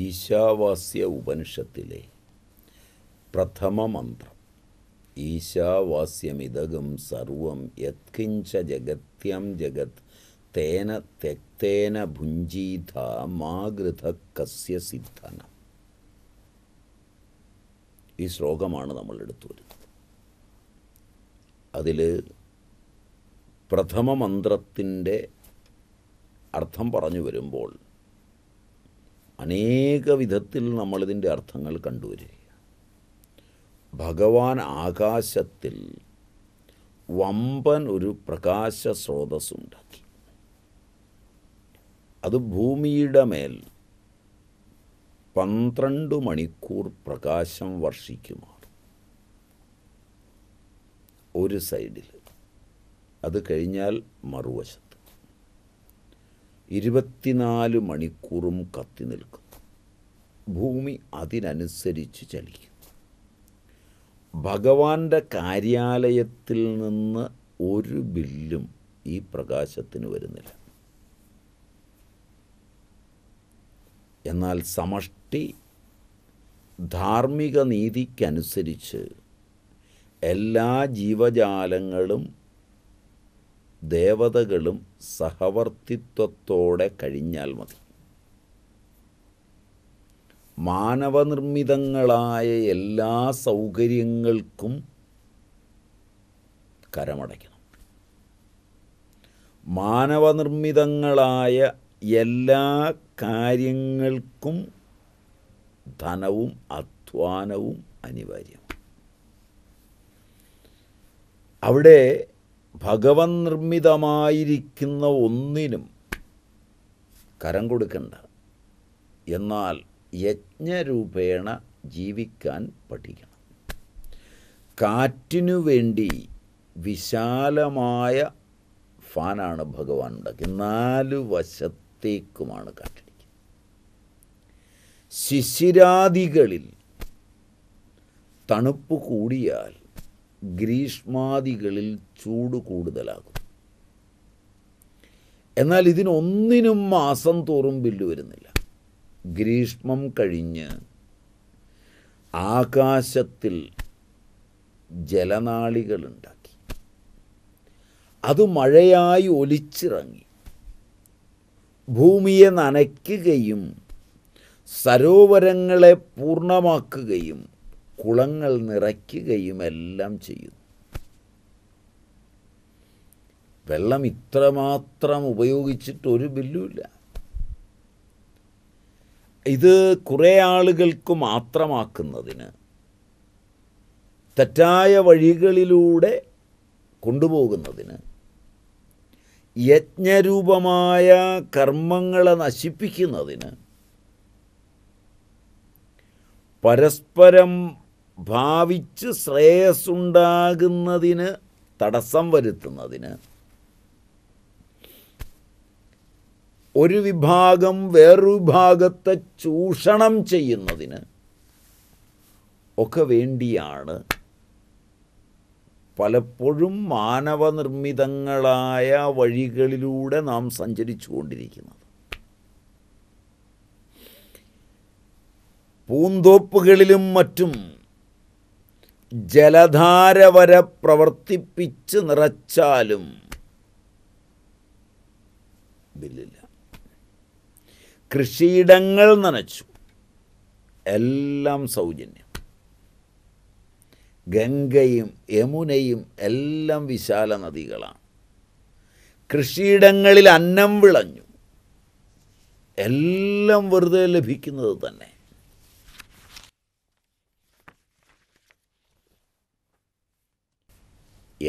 ഈശാവാസ്യ ഉപനിഷത്തിലെ പ്രഥമ മന്ത്രം ഈശാവാസ്യമിതകം സർവം യത്കിഞ്ച ജഗത്യം ജഗത് തേന തെക്തേന ഭുഞ്ജീത മാഗൃത കസ്യ സിദ്ധന ഈ ശ്ലോകമാണ് നമ്മൾ എടുത്തു വരുന്നത് അതിൽ പ്രഥമ മന്ത്രത്തിൻ്റെ അർത്ഥം പറഞ്ഞു വരുമ്പോൾ അനേക വിധത്തിൽ നമ്മളിതിൻ്റെ അർത്ഥങ്ങൾ കണ്ടുവരിക ഭഗവാൻ ആകാശത്തിൽ വമ്പൻ ഒരു പ്രകാശ സ്രോതസ് ഉണ്ടാക്കി അത് ഭൂമിയുടെ മേൽ പന്ത്രണ്ട് മണിക്കൂർ പ്രകാശം വർഷിക്കുമാണ് ഒരു സൈഡിൽ അത് കഴിഞ്ഞാൽ മറുവശത്ത് ഇരുപത്തിനാല് മണിക്കൂറും കത്തി നിൽക്കുന്നു ഭൂമി അതിനനുസരിച്ച് ചലിക്കും ഭഗവാന്റെ കാര്യാലയത്തിൽ നിന്ന് ഒരു ബില്ലും ഈ പ്രകാശത്തിന് വരുന്നില്ല എന്നാൽ സമഷ്ടി ധാർമ്മിക നീതിക്കനുസരിച്ച് എല്ലാ ജീവജാലങ്ങളും ദേവതകളും സഹവർത്തിത്വത്തോടെ കഴിഞ്ഞാൽ മതി മാനവനിർമ്മിതങ്ങളായ എല്ലാ സൗകര്യങ്ങൾക്കും കരമടയ്ക്കണം മാനവനിർമ്മിതങ്ങളായ എല്ലാ കാര്യങ്ങൾക്കും ധനവും അധ്വാനവും അനിവാര്യമാണ് അവിടെ ഭഗവൻ നിർമ്മിതമായിരിക്കുന്ന ഒന്നിനും കരം കൊടുക്കണ്ട എന്നാൽ യജ്ഞരൂപേണ ജീവിക്കാൻ പഠിക്കണം കാറ്റിനു വേണ്ടി വിശാലമായ ഫാനാണ് ഭഗവാൻ ഉണ്ടാക്കി നാല് വശത്തേക്കുമാണ് കാറ്റടിക്കുന്നത് ശിശിരാദികളിൽ തണുപ്പ് കൂടിയാൽ ഗ്രീഷ്മാദികളിൽ ചൂട് കൂടുതലാകും എന്നാൽ ഇതിനൊന്നിനും മാസം തോറും ബില്ല് വരുന്നില്ല ഗ്രീഷ്മം കഴിഞ്ഞ് ആകാശത്തിൽ ജലനാളികളുണ്ടാക്കി അത് മഴയായി ഒലിച്ചിറങ്ങി ഭൂമിയെ നനയ്ക്കുകയും സരോവരങ്ങളെ പൂർണ്ണമാക്കുകയും കുളങ്ങൾ നിറയ്ക്കുകയുമെല്ലാം ചെയ്യുന്നു വെള്ളം ഇത്രമാത്രം ഉപയോഗിച്ചിട്ട് ഒരു ബില്ലുമില്ല ഇത് കുറേ ആളുകൾക്ക് മാത്രമാക്കുന്നതിന് തെറ്റായ വഴികളിലൂടെ കൊണ്ടുപോകുന്നതിന് യജ്ഞരൂപമായ കർമ്മങ്ങളെ നശിപ്പിക്കുന്നതിന് പരസ്പരം ഭാവിച്ച് ശ്രേയസ്സുണ്ടാകുന്നതിന് തടസ്സം വരുത്തുന്നതിന് ഒരു വിഭാഗം വേറൊരു വിഭാഗത്തെ ചൂഷണം ചെയ്യുന്നതിന് ഒക്കെ വേണ്ടിയാണ് പലപ്പോഴും മാനവനിർമ്മിതങ്ങളായ വഴികളിലൂടെ നാം സഞ്ചരിച്ചു കൊണ്ടിരിക്കുന്നത് പൂന്തോപ്പുകളിലും മറ്റും ജലധാര വരെ പ്രവർത്തിപ്പിച്ച് നിറച്ചാലും ബില്ലില്ല കൃഷിയിടങ്ങൾ നനച്ചു എല്ലാം സൗജന്യം ഗംഗയും യമുനയും എല്ലാം വിശാല നദികളാണ് കൃഷിയിടങ്ങളിൽ അന്നം വിളഞ്ഞു എല്ലാം വെറുതെ ലഭിക്കുന്നത് തന്നെ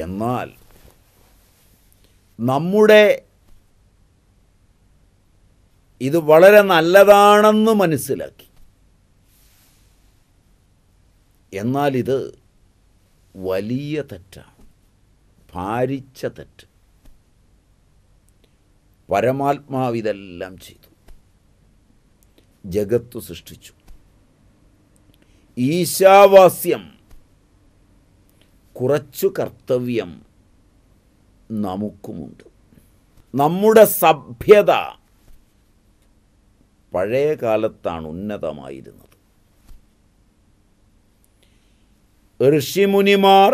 എന്നാൽ നമ്മുടെ ഇത് വളരെ നല്ലതാണെന്ന് മനസ്സിലാക്കി എന്നാൽ ഇത് വലിയ തെറ്റാണ് ഭാരിച്ച തെറ്റ് പരമാത്മാവ് ഇതെല്ലാം ചെയ്തു ജഗത്തു സൃഷ്ടിച്ചു ഈശാവാസ്യം കുറച്ചു കർത്തവ്യം നമുക്കുമുണ്ട് നമ്മുടെ സഭ്യത പഴയ കാലത്താണ് ഉന്നതമായിരുന്നത് ഋഷിമുനിമാർ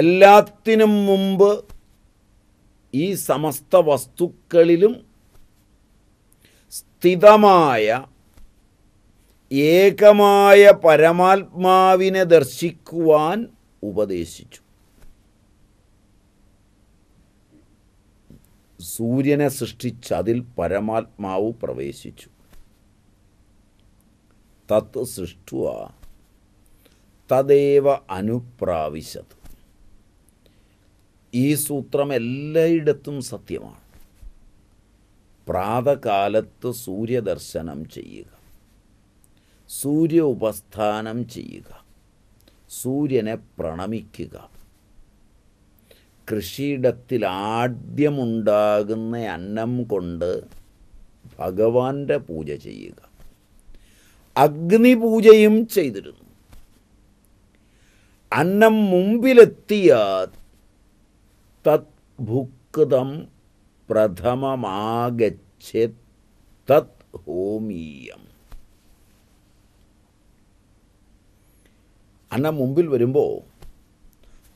എല്ലാത്തിനും മുമ്പ് ഈ സമസ്ത വസ്തുക്കളിലും സ്ഥിതമായ ഏകമായ പരമാത്മാവിനെ ദർശിക്കുവാൻ ഉപദേശിച്ചു സൂര്യനെ സൃഷ്ടിച്ച് അതിൽ പരമാത്മാവ് പ്രവേശിച്ചു തത് സൃഷ്ടുവ തദേവ അനുപ്രാവശ്യത് ഈ സൂത്രം എല്ലായിടത്തും സത്യമാണ് പ്രാതകാലത്ത് സൂര്യദർശനം ചെയ്യുക സൂര്യ ഉപസ്ഥാനം ചെയ്യുക സൂര്യനെ പ്രണമിക്കുക കൃഷിയിടത്തിൽ ആദ്യമുണ്ടാകുന്ന അന്നം കൊണ്ട് ഭഗവാന്റെ പൂജ ചെയ്യുക അഗ്നിപൂജയും ചെയ്തിരുന്നു അന്നം മുമ്പിലെത്തിയാൽ തത് ഭുക്തം പ്രഥമമാഗച്ഛേ തത് ഹോമീയം അന്ന മുമ്പിൽ വരുമ്പോൾ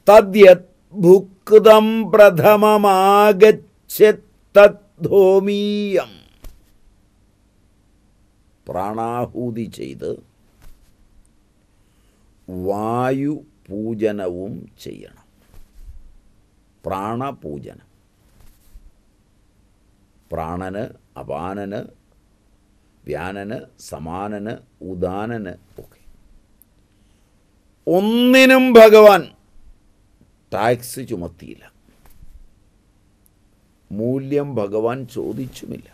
തദ്യത് ഭുക്തം പ്രഥമമാഗച്ഛോമീയം പ്രാണാഹൂതി ചെയ്ത് വായു പൂജനവും ചെയ്യണം പ്രാണപൂജനം പ്രാണന് അപാനന് വ്യാനന് സമാനന് ഉദാനന് ഒക്കെ ഒന്നിനും ഭഗവാൻ ടാക്സ് ചുമത്തിയില്ല മൂല്യം ഭഗവാൻ ചോദിച്ചുമില്ല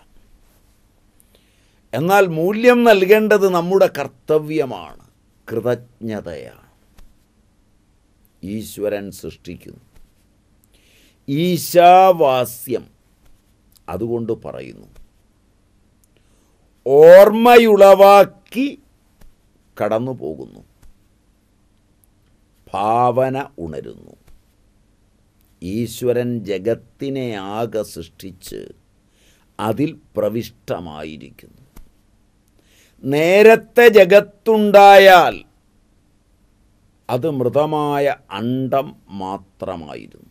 എന്നാൽ മൂല്യം നൽകേണ്ടത് നമ്മുടെ കർത്തവ്യമാണ് കൃതജ്ഞതയാണ് ഈശ്വരൻ സൃഷ്ടിക്കുന്നു ഈശാവാസ്യം അതുകൊണ്ട് പറയുന്നു ഓർമ്മയുളവാക്കി കടന്നു പോകുന്നു ഭാവന ഉണരുന്നു ഈശ്വരൻ ജഗത്തിനെ ആകെ സൃഷ്ടിച്ച് അതിൽ പ്രവിഷ്ടമായിരിക്കുന്നു നേരത്തെ ജഗത്തുണ്ടായാൽ അത് മൃതമായ അണ്ടം മാത്രമായിരുന്നു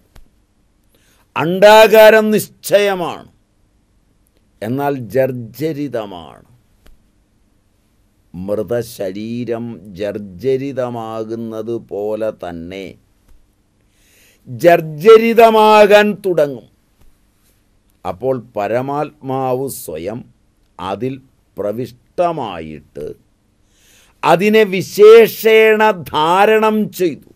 അണ്ടാകാരം നിശ്ചയമാണ് എന്നാൽ ജർജരിതമാണ് മൃതശരീരം ജർജരിതമാകുന്നത് പോലെ തന്നെ ജർജരിതമാകാൻ തുടങ്ങും അപ്പോൾ പരമാത്മാവ് സ്വയം അതിൽ പ്രവിഷ്ടമായിട്ട് അതിനെ വിശേഷേണ ധാരണം ചെയ്തു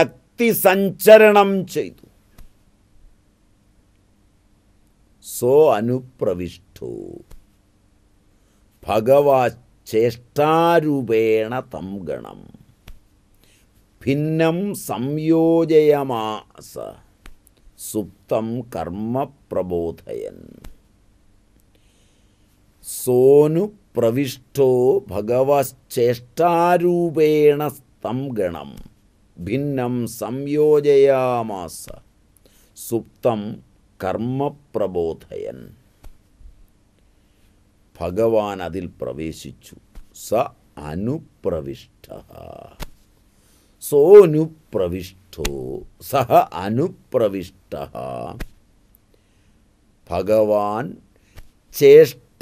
ശക്തി സഞ്ചരണം ചെയ്തു സോ അനുപ്രവിഷ്ടോ ഭഗവാ ചേഷ്ടാരൂപേണ തം ഗണം ഭിന്നം സംയോജയമാസ സുപ്തം കർമ്മ പ്രബോധയൻ സോനു പ്രവിഷ്ടോ ഭഗവശ്ചേഷ്ടാരൂപേണ സ്തം ഗണം ഭിന്നം സംയോജയാമാസ സുപ്തം കർമ്മ പ്രബോധയൻ ഭഗവാൻ അതിൽ പ്രവേശിച്ചു സ അനുപ്രവിഷ്ട സോനുപ്രവിഷ്ടോ സഹ അനുപ്രവിഷ്ട ഭഗവാൻ ചേഷ്ടാരൂപേണ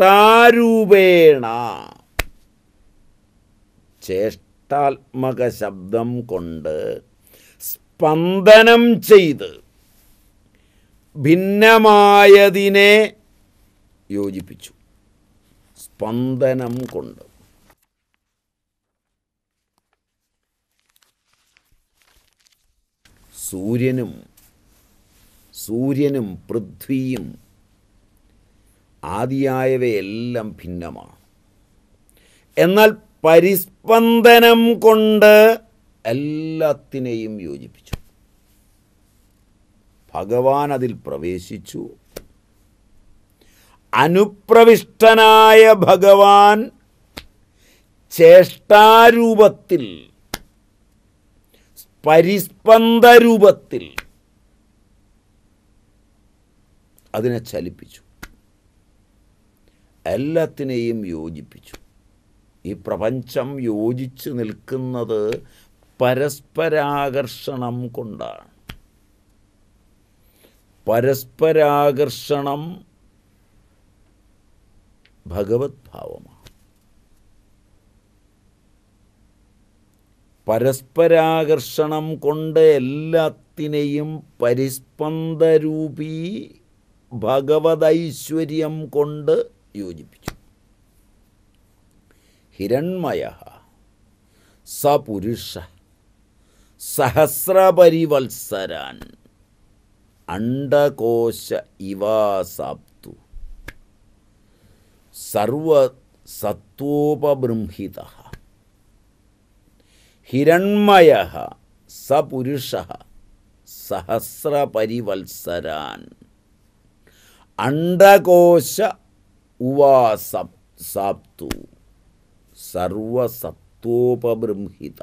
ചേഷ്ടാത്മക ശബ്ദം കൊണ്ട് സ്പന്ദനം ചെയ്ത് ഭിന്നമായതിനെ യോജിപ്പിച്ചു സ്പന്ദനം കൊണ്ട് സൂര്യനും സൂര്യനും പൃഥ്വിയും ആദിയായവയെല്ലാം ഭിന്നമാണ് എന്നാൽ പരിസ്പന്ദനം കൊണ്ട് എല്ലാത്തിനെയും യോജിപ്പിച്ചു ഭഗവാൻ അതിൽ പ്രവേശിച്ചു അനുപ്രവിഷ്ടനായ ഭഗവാൻ ചേഷ്ടാരൂപത്തിൽ പരിസ്പന്ദരൂപത്തിൽ അതിനെ ചലിപ്പിച്ചു എല്ലാത്തിനെയും യോജിപ്പിച്ചു ഈ പ്രപഞ്ചം യോജിച്ച് നിൽക്കുന്നത് പരസ്പരാകർഷണം കൊണ്ടാണ് പരസ്പരാകർഷണം ഭഗവത് ഭാവമാണ് പരസ്പരാകർഷണം കൊണ്ട് എല്ലാത്തിനെയും പരിസ്പന്ദരൂപീ ഭഗവതൈശ്വര്യം കൊണ്ട് യോജിപ്പിച്ചു ഹിരൺമയ സപുരുഷ സഹസ്രപരിവത്സരാൻ അണ്ടകോശ ഇവാസാപ്തി സർവസത്വോപബൃംഹിത ഹിരൺമയ സപുരുഷ സഹസ്രപരിവത്സരാൻ അണ്ടകോശ ഉവാസം സാപ്തു സർവസത്വോപബൃംഹിത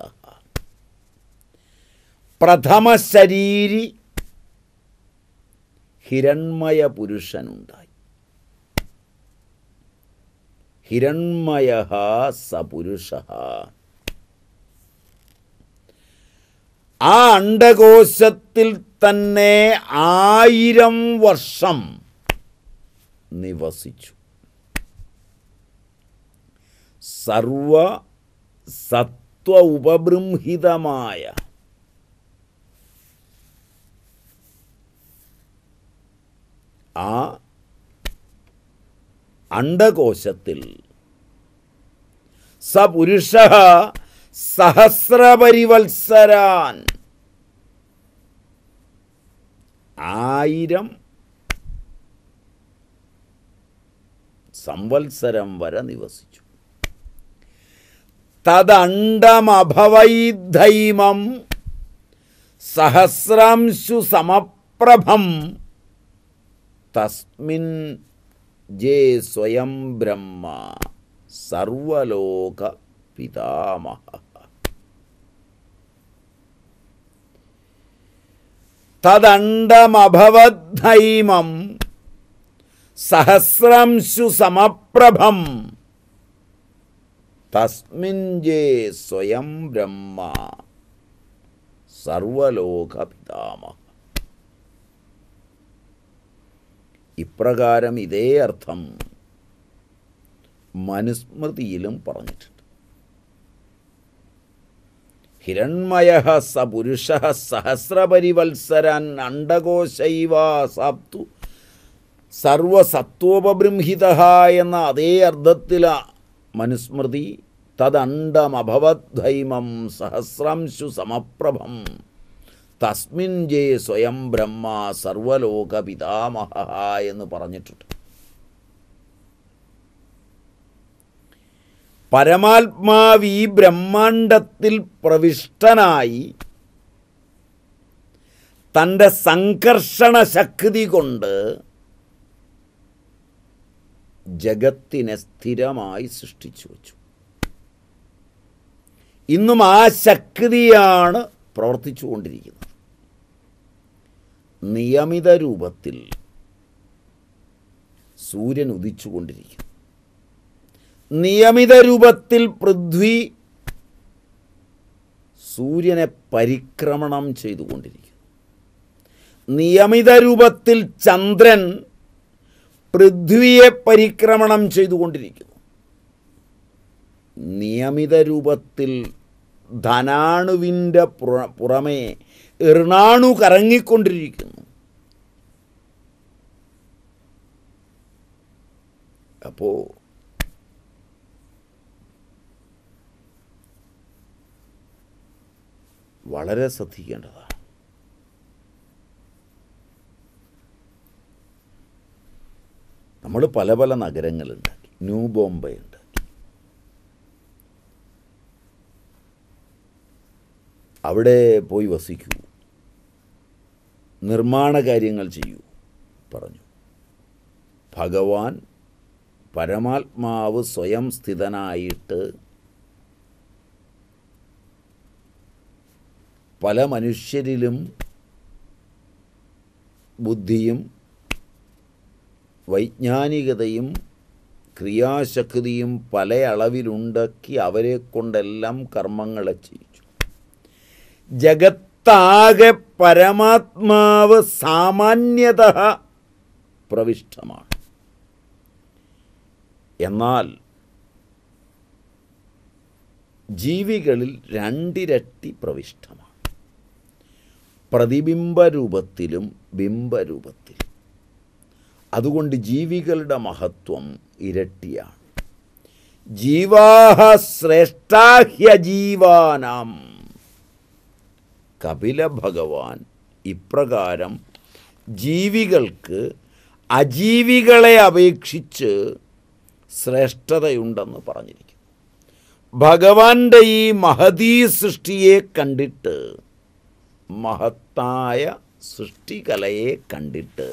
പ്രഥമശരീരി ഹിരൺമയ പുരുഷനുണ്ടായി ഹിരൺമയ സപുരുഷ ആ അണ്ടകോശത്തിൽ തന്നെ ആയിരം വർഷം നിവസിച്ചു സർവ സത്വ ഉപബൃംഹിതമായ ആ അണ്ടകോശത്തിൽ പുരുഷ സഹസ്രപരിവത്സരാൻ ആയിരം സംവത്സരം വരെ നിവസിച്ചു തദണ്ഡമഭവൈദ്ധൈമം സഹസ്രാംശു സമപ്രഭം തസ്മിൻ जे स्वयं ब्रह्मा सर्वलोकपितामह तदण्डमभवद्धैमं सहस्रं शुसमप्रभं तस्मिन् जे स्वयं ब्रह्मा सर्वलोकपितामहः ഇപ്രകാരം ഇതേ അർത്ഥം മനുസ്മൃതിയിലും പറഞ്ഞിട്ടുണ്ട് ഹിരൺമയ സ പുരുഷ സഹസ്രപരിവത്സരൻ അണ്ടകോശൈവാസാപ്തു സർവസത്വോപബൃംഹിത എന്ന അതേ അർത്ഥത്തില മനുസ്മൃതി തദണ്ഡമഭവദ്ധൈമം സഹസ്രംശു സമപ്രഭം തസ്മിൻ ജയ സ്വയം ബ്രഹ്മ സർവലോക പിതാമഹ എന്ന് പറഞ്ഞിട്ടുണ്ട് പരമാത്മാവ് ഈ ബ്രഹ്മാണ്ടത്തിൽ പ്രവിഷ്ടനായി തൻ്റെ സംഘർഷണ ശക്തി കൊണ്ട് ജഗത്തിനെ സ്ഥിരമായി സൃഷ്ടിച്ചു വച്ചു ഇന്നും ആ ശക്തിയാണ് പ്രവർത്തിച്ചുകൊണ്ടിരിക്കുന്നത് നിയമിത രൂപത്തിൽ സൂര്യൻ ഉദിച്ചുകൊണ്ടിരിക്കുന്നു നിയമിത രൂപത്തിൽ പൃഥ്വി സൂര്യനെ പരിക്രമണം ചെയ്തുകൊണ്ടിരിക്കുന്നു നിയമിത രൂപത്തിൽ ചന്ദ്രൻ പൃഥ്വിയെ പരിക്രമണം ചെയ്തുകൊണ്ടിരിക്കുന്നു നിയമിത രൂപത്തിൽ ധനാണുവിൻ്റെ പുറമേ എറിണാണു കറങ്ങിക്കൊണ്ടിരിക്കുന്നു അപ്പോൾ വളരെ ശ്രദ്ധിക്കേണ്ടതാണ് നമ്മൾ പല പല നഗരങ്ങളുണ്ടാക്കി ന്യൂ ബോംബെ ഉണ്ടാക്കി അവിടെ പോയി വസിക്കൂ നിർമ്മാണ കാര്യങ്ങൾ ചെയ്യൂ പറഞ്ഞു ഭഗവാൻ പരമാത്മാവ് സ്വയം സ്ഥിതനായിട്ട് പല മനുഷ്യരിലും ബുദ്ധിയും വൈജ്ഞാനികതയും ക്രിയാശക്തിയും പല അളവിലുണ്ടാക്കി അവരെ കൊണ്ടെല്ലാം കർമ്മങ്ങളെ ചെയ്യിച്ചു ജഗത്താകെ പരമാത്മാവ് സാമാന്യത പ്രവിഷ്ടമാണ് എന്നാൽ ജീവികളിൽ രണ്ടിരട്ടി പ്രവിഷ്ടമാണ് പ്രതിബിംബരൂപത്തിലും ബിംബരൂപത്തിലും അതുകൊണ്ട് ജീവികളുടെ മഹത്വം ഇരട്ടിയാണ് ജീവാഹ ശ്രേഷ്ഠാഹ്യ ജീവാനാം കപില ഭഗവാൻ ഇപ്രകാരം ജീവികൾക്ക് അജീവികളെ അപേക്ഷിച്ച് ശ്രേഷ്ഠതയുണ്ടെന്ന് പറഞ്ഞിരിക്കുന്നു ഭഗവാന്റെ ഈ മഹതീ സൃഷ്ടിയെ കണ്ടിട്ട് മഹത്തായ സൃഷ്ടികലയെ കണ്ടിട്ട്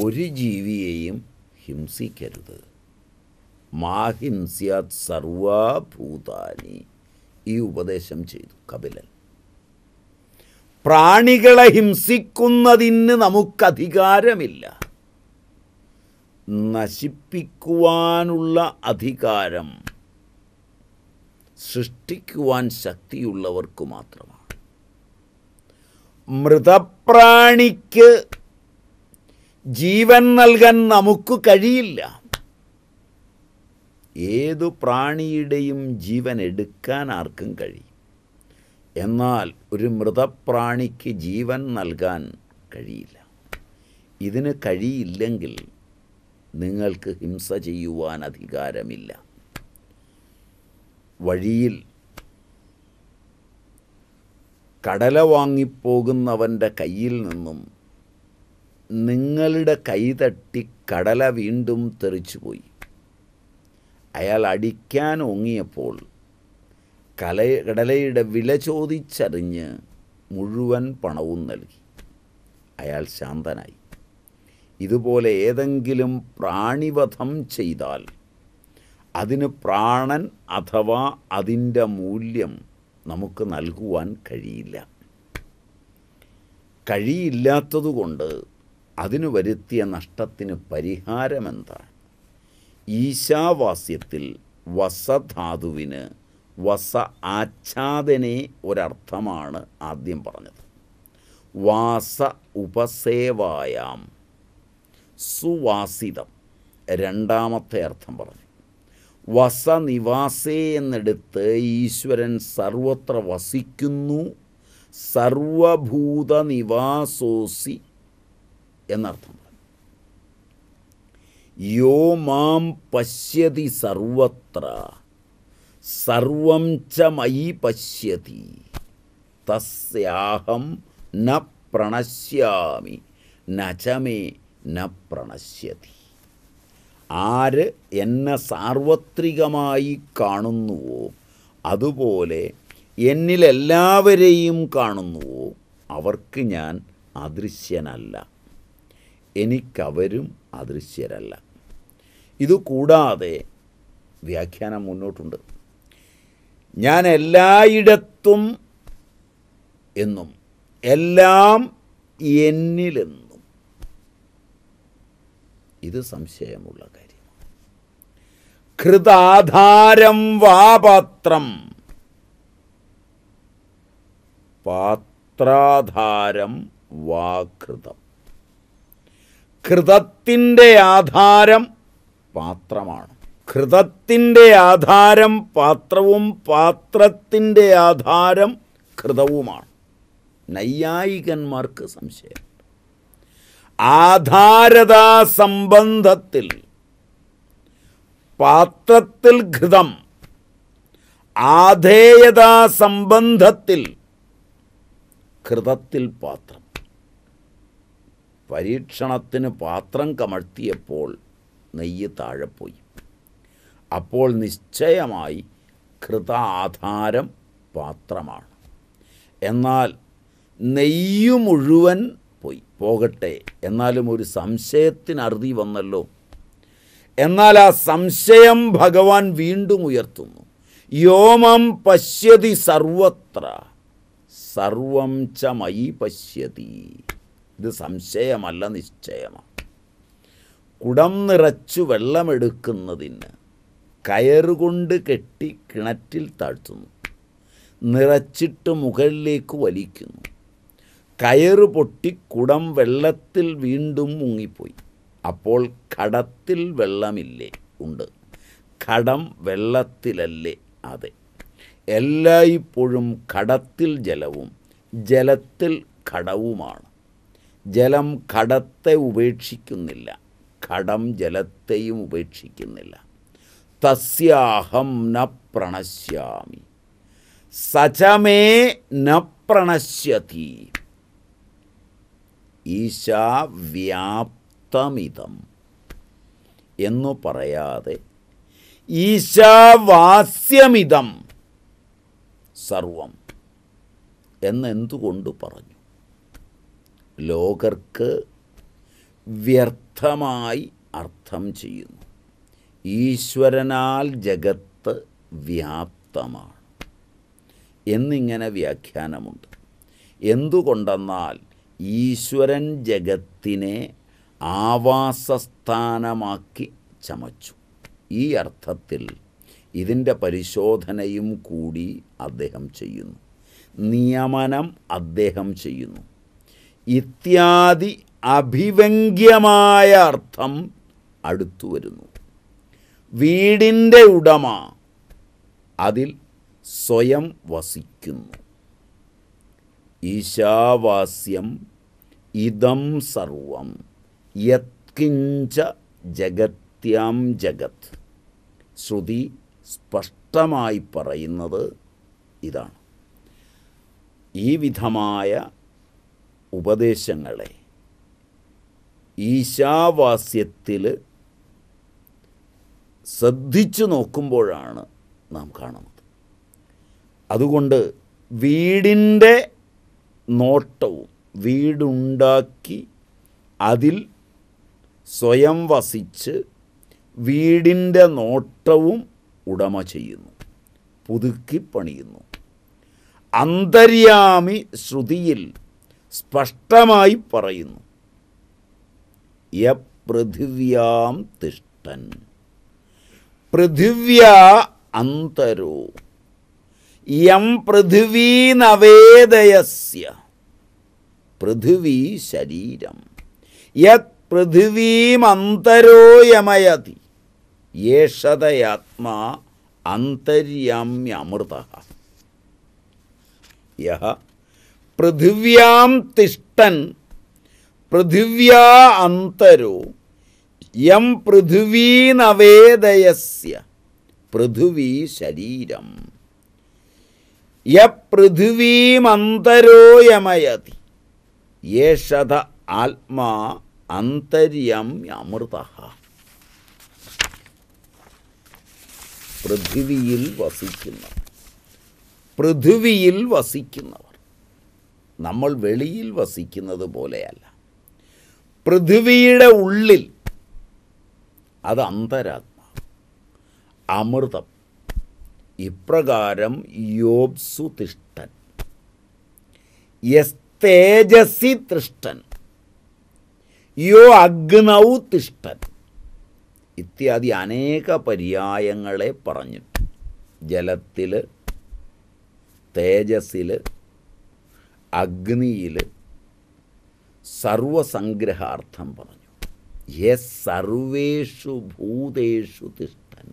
ഒരു ജീവിയെയും ഹിംസിക്കരുത് മാഹിംസ്യാത് സർവാഭൂതാനി ഈ ഉപദേശം ചെയ്തു കപിലൻ പ്രാണികളെ ഹിംസിക്കുന്നതിന് നമുക്കധികാരമില്ല നശിപ്പിക്കുവാനുള്ള അധികാരം സൃഷ്ടിക്കുവാൻ ശക്തിയുള്ളവർക്ക് മാത്രമാണ് മൃതപ്രാണിക്ക് ജീവൻ നൽകാൻ നമുക്ക് കഴിയില്ല ഏതു പ്രാണിയുടെയും ജീവൻ എടുക്കാൻ ആർക്കും കഴിയും എന്നാൽ ഒരു മൃതപ്രാണിക്ക് ജീവൻ നൽകാൻ കഴിയില്ല ഇതിന് കഴിയില്ലെങ്കിൽ നിങ്ങൾക്ക് ഹിംസ ചെയ്യുവാൻ അധികാരമില്ല വഴിയിൽ കടല വാങ്ങിപ്പോകുന്നവൻ്റെ കയ്യിൽ നിന്നും നിങ്ങളുടെ കൈതട്ടി കടല വീണ്ടും തെറിച്ചുപോയി അയാൾ അടിക്കാൻ ഓങ്ങിയപ്പോൾ കല കടലയുടെ വില ചോദിച്ചറിഞ്ഞ് മുഴുവൻ പണവും നൽകി അയാൾ ശാന്തനായി ഇതുപോലെ ഏതെങ്കിലും പ്രാണിവധം ചെയ്താൽ അതിന് പ്രാണൻ അഥവാ അതിൻ്റെ മൂല്യം നമുക്ക് നൽകുവാൻ കഴിയില്ല കഴിയില്ലാത്തതുകൊണ്ട് അതിന് വരുത്തിയ നഷ്ടത്തിന് പരിഹാരമെന്താണ് ഈശാവാസ്യത്തിൽ വസധാതുവിന് വസ ആച്ഛാദനെ ഒരർത്ഥമാണ് ആദ്യം പറഞ്ഞത് വാസ ഉപസേവായാം സുവാസിതം രണ്ടാമത്തെ അർത്ഥം പറഞ്ഞു നിവാസേ എന്നെടുത്ത് ഈശ്വരൻ സർവത്ര വസിക്കുന്നു സർവഭൂത നിവാസോസി എന്നർത്ഥം പറഞ്ഞു യോ മാം പശ്യതി സർവത്ര സർവം ച മയി പശ്യതി തസ്യാഹം ന പ്രണശ്യാമി നചമേ ന പ്രണശ്യതി ആര് എന്നെ സാർവത്രികമായി കാണുന്നുവോ അതുപോലെ എന്നിലെല്ലാവരെയും കാണുന്നുവോ അവർക്ക് ഞാൻ അദൃശ്യനല്ല എനിക്കവരും അദൃശ്യരല്ല ഇതുകൂടാതെ വ്യാഖ്യാനം മുന്നോട്ടുണ്ട് ഞാൻ എല്ലായിടത്തും എന്നും എല്ലാം എന്നിലെന്നും ഇത് സംശയമുള്ള കാര്യമാണ് കൃതാധാരം വാപാത്രം പാത്രാധാരം വാകൃതം കൃതത്തിൻ്റെ ആധാരം പാത്രമാണ് കൃതത്തിൻ്റെ ആധാരം പാത്രവും പാത്രത്തിൻ്റെ ആധാരം കൃതവുമാണ് നൈയായികന്മാർക്ക് സംശയം ആധാരതാ സംബന്ധത്തിൽ പാത്രത്തിൽ ഘൃതം ആധേയതാ സംബന്ധത്തിൽ കൃതത്തിൽ പാത്രം പരീക്ഷണത്തിന് പാത്രം കമഴ്ത്തിയപ്പോൾ നെയ്യ് താഴെപ്പോയി അപ്പോൾ നിശ്ചയമായി കൃതാധാരം പാത്രമാണ് എന്നാൽ നെയ്യ് മുഴുവൻ പോയി പോകട്ടെ എന്നാലും ഒരു സംശയത്തിന് അറുതി വന്നല്ലോ എന്നാൽ ആ സംശയം ഭഗവാൻ വീണ്ടും ഉയർത്തുന്നു യോമം പശ്യതി സർവത്ര സർവം ച മയി പശ്യതി ഇത് സംശയമല്ല നിശ്ചയമാണ് കുടം നിറച്ചു വെള്ളമെടുക്കുന്നതിന് കയറുകൊണ്ട് കെട്ടി കിണറ്റിൽ താഴ്ത്തുന്നു നിറച്ചിട്ട് മുകളിലേക്ക് വലിക്കുന്നു കയറ് പൊട്ടി കുടം വെള്ളത്തിൽ വീണ്ടും മുങ്ങിപ്പോയി അപ്പോൾ കടത്തിൽ വെള്ളമില്ലേ ഉണ്ട് കടം വെള്ളത്തിലല്ലേ അതെ എല്ലായ്പ്പോഴും കടത്തിൽ ജലവും ജലത്തിൽ കടവുമാണ് ജലം കടത്തെ ഉപേക്ഷിക്കുന്നില്ല കടം ജലത്തെയും ഉപേക്ഷിക്കുന്നില്ല തസ്യാഹം ന പ്രണശ്യാമി സചമേ ന പ്രണശ്യതി ഈശാ വ്യാപ്തമിതം എന്നു പറയാതെ ഈശാവാസ്യമിതം സർവം എന്നെന്തുകൊണ്ട് പറഞ്ഞു ലോകർക്ക് വ്യർത്ഥമായി അർത്ഥം ചെയ്യുന്നു ഈശ്വരനാൽ ജഗത്ത് വ്യാപ്തമാണ് എന്നിങ്ങനെ വ്യാഖ്യാനമുണ്ട് എന്തുകൊണ്ടെന്നാൽ ഈശ്വരൻ ജഗത്തിനെ ആവാസസ്ഥാനമാക്കി ചമച്ചു ഈ അർത്ഥത്തിൽ ഇതിൻ്റെ പരിശോധനയും കൂടി അദ്ദേഹം ചെയ്യുന്നു നിയമനം അദ്ദേഹം ചെയ്യുന്നു ഇത്യാദി അഭിവ്യംഗ്യമായ അർത്ഥം അടുത്തു വരുന്നു വീടിൻ്റെ ഉടമ അതിൽ സ്വയം വസിക്കുന്നു ഈശാവാസ്യം ഇതം സർവം യത്കിഞ്ച ജഗത്യാം ജഗത് ശ്രുതി സ്പഷ്ടമായി പറയുന്നത് ഇതാണ് ഈ വിധമായ ഉപദേശങ്ങളെ ഈശാവാസ്യത്തിൽ ശ്രദ്ധിച്ചു നോക്കുമ്പോഴാണ് നാം കാണുന്നത് അതുകൊണ്ട് വീടിൻ്റെ നോട്ടവും വീടുണ്ടാക്കി അതിൽ സ്വയം വസിച്ച് വീടിൻ്റെ നോട്ടവും ഉടമ ചെയ്യുന്നു പുതുക്കി പണിയുന്നു അന്തര്യാമി ശ്രുതിയിൽ സ്പഷ്ടമായി പറയുന്നു യ പൃഥിവ്യാം തിഷ്ടൻ പൃഥിവ്യാ അന്തരോ യം പൃഥിവീനവേദയസ്യ പൃഥിവീ ശരീരം യത് പൃഥിവീമന്തരോ യമയതി യേഷതയാത്മാ അന്തര്യാമ്യമൃത യഹ പൃഥിവ്യാം തിഷ്ടൻ പൃഥിവ്യാ അന്തരോ യം പൃഥുവീനവേദയസ്യ പൃഥുവീ ശരീരം യ പൃഥുവീമന്തരോയമയതി യേഷത ആത്മാ അന്തര്യം അമൃത പൃഥിവിയിൽ വസിക്കുന്ന പൃഥിവിയിൽ വസിക്കുന്നവർ നമ്മൾ വെളിയിൽ വസിക്കുന്നത് പോലെയല്ല പൃഥിവിയുടെ ഉള്ളിൽ അത് അന്തരാത്മ അമൃതം ഇപ്രകാരം യോബ്സു യസ്തേജസി തൃഷ്ടൻ യോ അഗ്നൗ തിഷ്ഠൻ ഇത്യാദി അനേക പര്യായങ്ങളെ പറഞ്ഞിട്ട് ജലത്തിൽ തേജസ്സിൽ അഗ്നിയിൽ സർവസംഗ്രഹാർത്ഥം പറഞ്ഞു ये सर्वेशु भूतेषु तिष्ठन्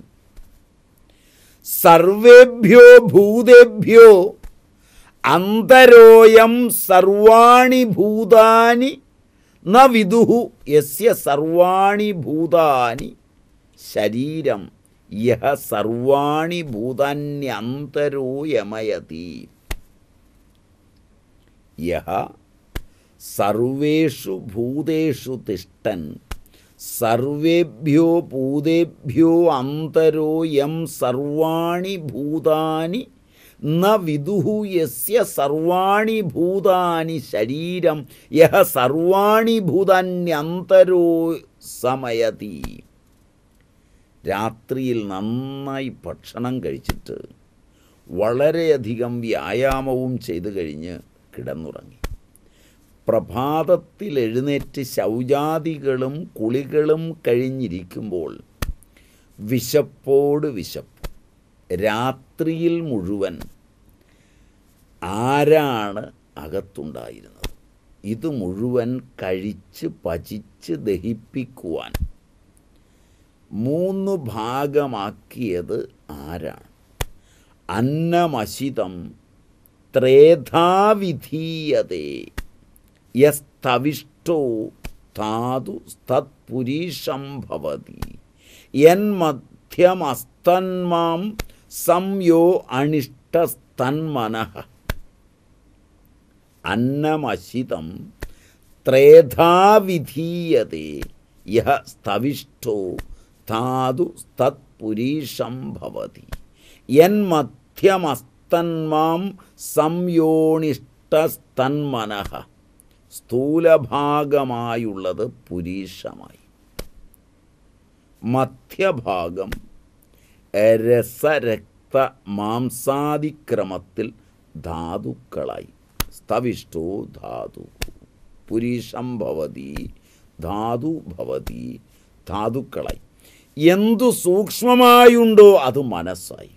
सर्वेभ्यो भूतेभ्यो अन्तरोऽयं सर्वाणि भूतानि न विदुः यस्य सर्वाणि भूतानि शरीरं यः सर्वाणि भूतान्यन्तरोयमयति यः सर्वेषु भूतेषु तिष्ठन् സർവേഭ്യോ ഭൂതേഭ്യോ അന്തരോ യം സർവാണി ഭൂതാനി ന വിദുഹു യസ്യ സർവാണി ഭൂതാനി ശരീരം യഹ സർവാണി ഭൂതാന്യന്തരോ സമയതി രാത്രിയിൽ നന്നായി ഭക്ഷണം കഴിച്ചിട്ട് വളരെയധികം വ്യായാമവും ചെയ്തു കഴിഞ്ഞ് കിടന്നുറങ്ങി പ്രഭാതത്തിൽ എഴുന്നേറ്റ് ശൗചാദികളും കുളികളും കഴിഞ്ഞിരിക്കുമ്പോൾ വിശപ്പോട് വിശപ്പ് രാത്രിയിൽ മുഴുവൻ ആരാണ് അകത്തുണ്ടായിരുന്നത് ഇത് മുഴുവൻ കഴിച്ച് പചിച്ച് ദഹിപ്പിക്കുവാൻ മൂന്ന് ഭാഗമാക്കിയത് ആരാണ് അന്നമശിതം ത്രേധാവിധീയതേ യസ്തവിഷ്ടോ താതു തത്പുരീഷം ഭവതി യന്മധ്യമസ്തന്മാം സംയോ അണിഷ്ടസ്തന്മന അന്നമശിതം ത്രേധാവിധീയത്തെ യഹ സ്തവിഷ്ടോ താതു തത്പുരീഷം ഭവതി യന്മധ്യമസ്തന്മാം സംയോണിഷ്ടസ്തന്മന സ്ഥൂലഭാഗമായുള്ളത് പുരീഷമായി മധ്യഭാഗം രസരക്ത മാംസാതിക്രമത്തിൽ ധാതുക്കളായി സ്തവിഷ്ടോ ധാതു പുരീഷം ഭവതി ധാതു ഭവതി ധാതുക്കളായി എന്തു സൂക്ഷ്മമായുണ്ടോ അത് മനസ്സായി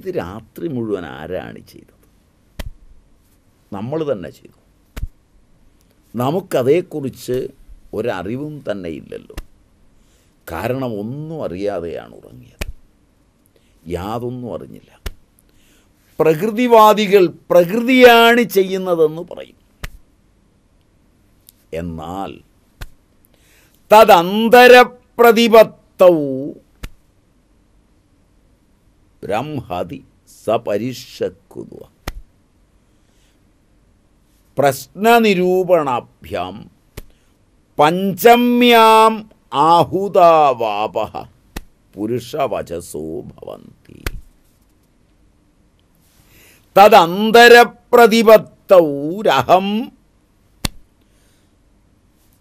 ഇത് രാത്രി മുഴുവൻ ആരാണ് ചെയ്തത് നമ്മൾ തന്നെ ചെയ്തു നമുക്കതേക്കുറിച്ച് ഒരറിവും തന്നെ ഇല്ലല്ലോ കാരണം ഒന്നും അറിയാതെയാണ് ഉറങ്ങിയത് യാതൊന്നും അറിഞ്ഞില്ല പ്രകൃതിവാദികൾ പ്രകൃതിയാണ് ചെയ്യുന്നതെന്ന് പറയും എന്നാൽ തദന്തരപ്രതിപത്തവും ബ്രഹ്മതി സപരിഷക്കുതുവാണ് പ്രശ്നനിരൂപണാഭ്യാം പഞ്ചമ്യാം ആഹുതാവാപ പുരുഷവചസോ ഭവന്തി തദന്തരപ്രതിപത്തൗരഹം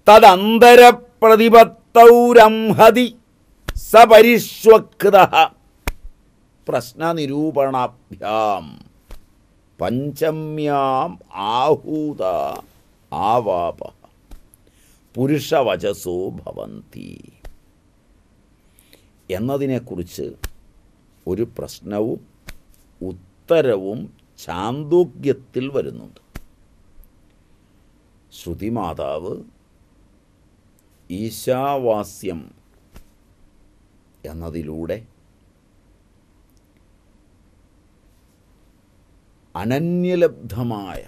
തദന്തരപ്രതിപത്തൗരംഹതി സപരിഷ്വകൃത പ്രശ്നനിരൂപണാഭ്യാം പഞ്ചമ്യാം ആഹൂത ആവാപ പുരുഷവചസോ ഭവന്തി എന്നതിനെക്കുറിച്ച് ഒരു പ്രശ്നവും ഉത്തരവും ചാന്തോഗ്യത്തിൽ വരുന്നുണ്ട് ശ്രുതിമാതാവ് ഈശാവാസ്യം എന്നതിലൂടെ അനന്യലബ്ധമായ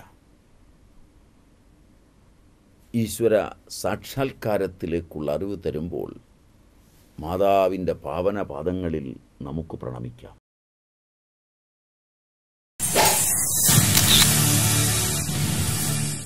ഈശ്വര സാക്ഷാത്കാരത്തിലേക്കുള്ള അറിവ് തരുമ്പോൾ മാതാവിൻ്റെ പാവന പാദങ്ങളിൽ നമുക്ക് പ്രണമിക്കാം